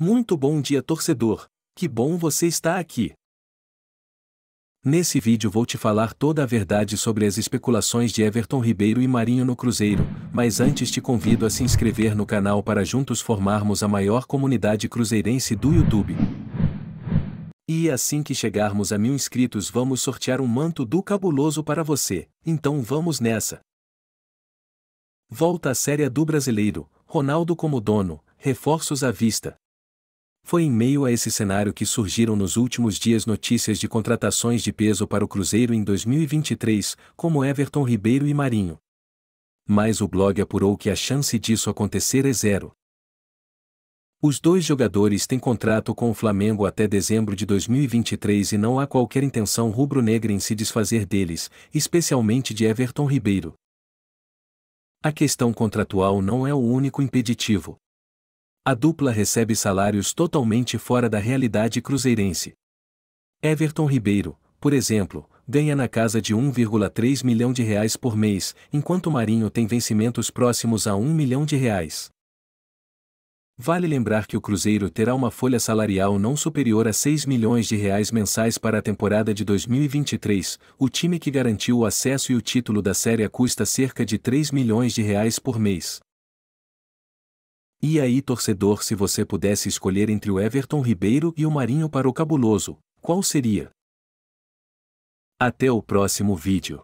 Muito bom dia torcedor, que bom você está aqui. Nesse vídeo vou te falar toda a verdade sobre as especulações de Everton Ribeiro e Marinho no Cruzeiro, mas antes te convido a se inscrever no canal para juntos formarmos a maior comunidade cruzeirense do YouTube. E assim que chegarmos a mil inscritos vamos sortear um manto do cabuloso para você, então vamos nessa! Volta à Série do Brasileiro, Ronaldo como dono, reforços à vista. Foi em meio a esse cenário que surgiram nos últimos dias notícias de contratações de peso para o Cruzeiro em 2023, como Everton Ribeiro e Marinho. Mas o blog apurou que a chance disso acontecer é zero. Os dois jogadores têm contrato com o Flamengo até dezembro de 2023 e não há qualquer intenção rubro-negra em se desfazer deles, especialmente de Everton Ribeiro. A questão contratual não é o único impeditivo a dupla recebe salários totalmente fora da realidade cruzeirense. Everton Ribeiro, por exemplo, ganha na casa de 1,3 milhão de reais por mês, enquanto Marinho tem vencimentos próximos a 1 milhão de reais. Vale lembrar que o Cruzeiro terá uma folha salarial não superior a 6 milhões de reais mensais para a temporada de 2023. O time que garantiu o acesso e o título da série custa cerca de 3 milhões de reais por mês. E aí, torcedor, se você pudesse escolher entre o Everton Ribeiro e o Marinho para o Cabuloso, qual seria? Até o próximo vídeo.